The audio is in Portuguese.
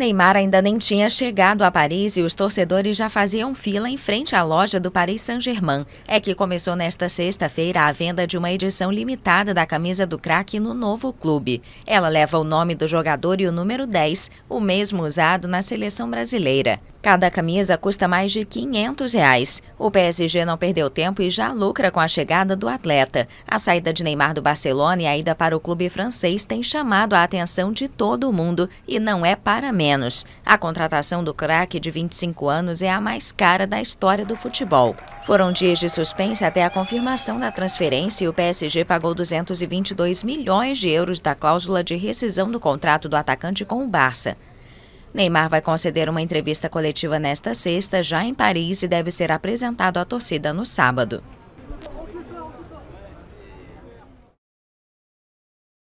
Neymar ainda nem tinha chegado a Paris e os torcedores já faziam fila em frente à loja do Paris Saint-Germain. É que começou nesta sexta-feira a venda de uma edição limitada da camisa do craque no novo clube. Ela leva o nome do jogador e o número 10, o mesmo usado na seleção brasileira. Cada camisa custa mais de 500. Reais. O PSG não perdeu tempo e já lucra com a chegada do atleta. A saída de Neymar do Barcelona e a ida para o clube francês tem chamado a atenção de todo mundo e não é para menos. A contratação do craque de 25 anos é a mais cara da história do futebol. Foram dias de suspense até a confirmação da transferência e o PSG pagou 222 milhões de euros da cláusula de rescisão do contrato do atacante com o Barça. Neymar vai conceder uma entrevista coletiva nesta sexta, já em Paris, e deve ser apresentado à torcida no sábado.